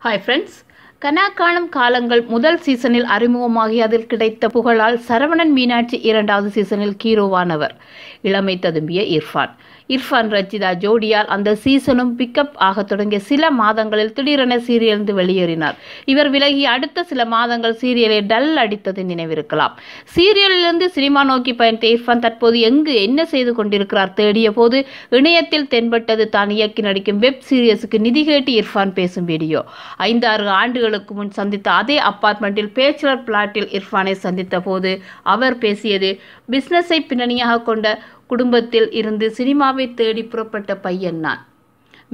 Hi friends, காணும் காலங்கள் முதல் சீசனில் அறிமுகமாகி அதில் கிடைத்த புகழால் சரவணன் மீனாட்சி இரண்டாவது சீசனில் ஹீரோவானவர் இளமை ததும்பிய இர்ஃபான் இர்ஃபான் ரச்சிதா ஜோடியால் அந்த சீசனும் பிக்கப் ஆக தொடங்கிய சில மாதங்களில் திடீரென சீரியலிருந்து வெளியேறினார் இவர் விலகி அடுத்த சில மாதங்கள் சீரியலை டல் அடித்தது நினைவிருக்கலாம் சீரியலிலிருந்து சினிமா நோக்கி பயணித்த இர்ஃபான் தற்போது எங்கு என்ன செய்து கொண்டிருக்கிறார் தேடிய போது இணையத்தில் தென்பட்டது தான் இயக்கி நடிக்கும் வெப் சீரியஸுக்கு நிதி கேட்டு இர்ஃபான் பேசும் வீடியோ ஐந்தாறு ஆண்டுகள் ஆண்டுகளுக்கு முன் சந்தித்த அதே அப்பார்ட்மெண்ட்டில் பேச்சுலர் பிளாட்டில் இர்ஃபானை சந்தித்த போது அவர் பேசியது பிஸ்னஸை பின்னணியாக கொண்ட குடும்பத்தில் இருந்து சினிமாவை தேடி புறப்பட்ட பையன் நான்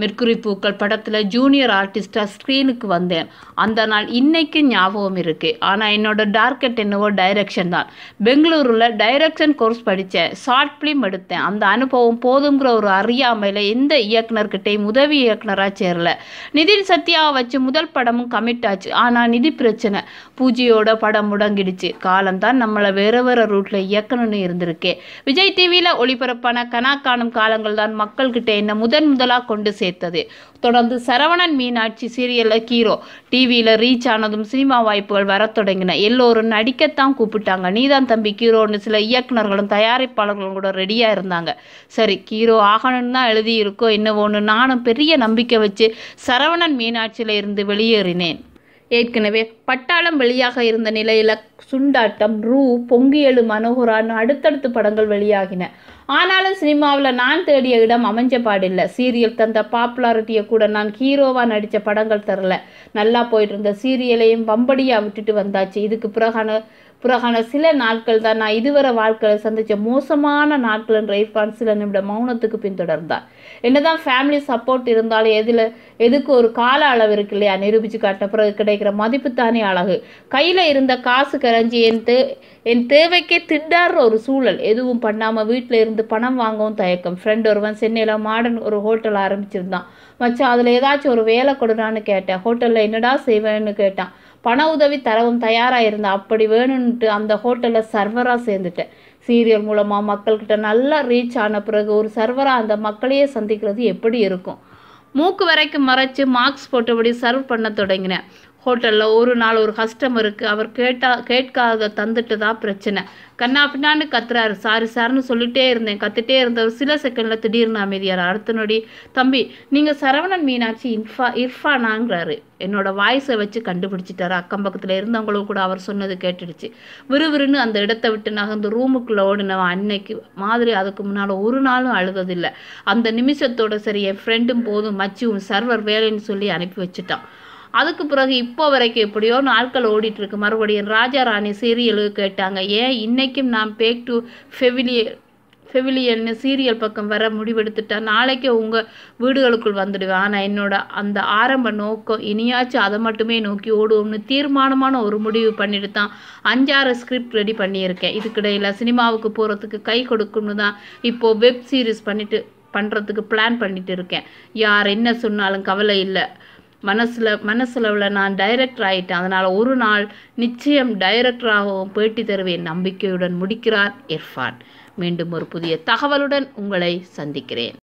மெர்க்குரி பூக்கள் படத்தில் ஜூனியர் ஆர்டிஸ்டாக ஸ்க்ரீனுக்கு வந்தேன் அந்த நாள் இன்னைக்கு ஞாபகம் இருக்குது ஆனால் என்னோடய டார்கெட் என்னவோ டைரக்ஷன் தான் பெங்களூரில் டைரக்ஷன் கோர்ஸ் படித்தேன் ஷார்ட் ஃபிலிம் எடுத்தேன் அந்த அனுபவம் போதுங்கிற ஒரு அறியாமையில் எந்த இயக்குனர்கிட்டையும் உதவி இயக்குனராக சேரல நிதின் சத்யாவை வச்சு முதல் படமும் கமிட் ஆச்சு ஆனால் நிதி பிரச்சனை பூஜையோட படம் முடங்கிடுச்சு காலம்தான் நம்மளை வேறு வேறு ரூட்டில் இயக்கணும்னு இருந்திருக்கே விஜய் டிவியில் ஒளிபரப்பான கனா காணும் காலங்கள் தான் மக்கள்கிட்ட என்னை முதன் முதலாக கொண்டு சேர்த்தது தொடர்ந்து சரவணன் மீனாட்சி சீரியலில் ஹீரோ டிவியில் ரீச் ஆனதும் சினிமா வாய்ப்புகள் வர தொடங்கின எல்லோரும் நடிக்கத்தான் கூப்பிட்டாங்க நீதான் தம்பி ஹீரோன்னு சில இயக்குநர்களும் தயாரிப்பாளர்களும் கூட ரெடியாக இருந்தாங்க சரி ஹீரோ ஆகணும்னு தான் எழுதியிருக்கோ என்னவோன்னு நானும் பெரிய நம்பிக்கை வச்சு சரவணன் மீனாட்சியில் இருந்து வெளியேறினேன் ஏற்கனவே பட்டாளம் வெளியாக இருந்த நிலையில் சுண்டாட்டம் ரூ பொங்கியலு மனோகரான் அடுத்தடுத்து படங்கள் வெளியாகின ஆனாலும் சினிமாவில் நான் தேடிய இடம் அமைஞ்ச பாடில்லை சீரியல் தந்த பாப்புலாரிட்டியை கூட நான் ஹீரோவாக நடித்த படங்கள் தரல நல்லா போயிட்டு இருந்த சீரியலையும் பம்படியாக விட்டுட்டு வந்தாச்சு இதுக்கு பிறகான பிறகான சில நாட்கள் தான் நான் இதுவரை வாழ்க்கையில் சந்தித்த மோசமான நாட்கள் என்ற இரஃபான் சில நிமிட மௌனத்துக்கு பின்தொடர்ந்தார் என்னதான் ஃபேமிலி சப்போர்ட் இருந்தாலும் எதில் எதுக்கு ஒரு கால அளவு இருக்கு இல்லையா நிரூபித்து காட்ட பிறகு கிடைக்கிற மதிப்பு தானே அழகு கையில் இருந்த காசு கரைஞ்சி என் தே என் தேவைக்கே திண்டாடுற ஒரு சூழல் எதுவும் பண்ணாமல் வீட்டில் இருந்து பணம் வாங்கவும் தயக்கம் ஃப்ரெண்ட் ஒருவன் சென்னையில் மாடர்ன் ஒரு ஹோட்டல் ஆரம்பிச்சிருந்தான் மச்சான் அதில் ஏதாச்சும் ஒரு வேலை கொடுறான்னு கேட்டேன் ஹோட்டலில் என்னடா செய்வேன்னு கேட்டான் பண உதவி தரவும் தயாராக இருந்தா அப்படி வேணும்ன்ட்டு அந்த ஹோட்டலில் சர்வராக சேர்ந்துட்டேன் சீரியல் மூலமாக மக்கள்கிட்ட நல்லா ரீச் ஆன பிறகு ஒரு சர்வராக அந்த மக்களையே சந்திக்கிறது எப்படி இருக்கும் மூக்கு வரைக்கும் மறைச்சு மார்க்ஸ் போட்டபடி சர்வ் பண்ண தொடங்கினேன் ஹோட்டலில் ஒரு நாள் ஒரு கஸ்டமருக்கு அவர் கேட்டால் கேட்காத தந்துட்டு தான் பிரச்சனை கண்ணா பின்னான்னு கத்துறாரு சாரி சார்னு சொல்லிட்டே இருந்தேன் கத்துட்டே இருந்தவர் சில செகண்டில் திடீர்னு அமைதியார் அடுத்த நொடி தம்பி நீங்கள் சரவணன் மீனாட்சி இன்ஃபா இர்ஃபானாங்கிறாரு என்னோட வாய்ஸை வச்சு கண்டுபிடிச்சிட்டாரு அக்கம் பக்கத்தில் இருந்தவங்களும் கூட அவர் சொன்னது கேட்டுடுச்சு விறுவிறுன்னு அந்த இடத்த விட்டு நகர்ந்த ரூமுக்குள்ளே ஓடினவன் அன்னைக்கு மாதிரி அதுக்கு முன்னால் ஒரு நாளும் அழுததில்லை அந்த நிமிஷத்தோட சரி என் ஃப்ரெண்டும் போதும் மச்சியும் சர்வர் வேலைன்னு சொல்லி அனுப்பி வச்சுட்டான் அதுக்கு பிறகு இப்போ வரைக்கும் எப்படியோ நாட்கள் இருக்கு மறுபடியும் ராஜா ராணி சீரியலு கேட்டாங்க ஏன் இன்றைக்கும் நான் பேக் டு ஃபெவிலிய ஃபெவிலியன்னு சீரியல் பக்கம் வர முடிவெடுத்துட்டா நாளைக்கே உங்கள் வீடுகளுக்குள் வந்துடுவேன் ஆனால் என்னோட அந்த ஆரம்ப நோக்கம் இனியாச்சும் அதை மட்டுமே நோக்கி ஓடுவோம்னு தீர்மானமான ஒரு முடிவு பண்ணிட்டு தான் அஞ்சாறு ஸ்கிரிப்ட் ரெடி பண்ணியிருக்கேன் இதுக்கிடையில் சினிமாவுக்கு போகிறதுக்கு கை கொடுக்கும்னு தான் இப்போது வெப் சீரிஸ் பண்ணிட்டு பண்ணுறதுக்கு பிளான் பண்ணிட்டு இருக்கேன் யார் என்ன சொன்னாலும் கவலை இல்லை மனசில் உள்ள நான் டைரக்டர் ஆயிட்டேன் அதனால் ஒரு நாள் நிச்சயம் டைரக்டராகவும் பேட்டி தருவேன் நம்பிக்கையுடன் முடிக்கிறார் இர்ஃபான் மீண்டும் ஒரு புதிய தகவலுடன் உங்களை சந்திக்கிறேன்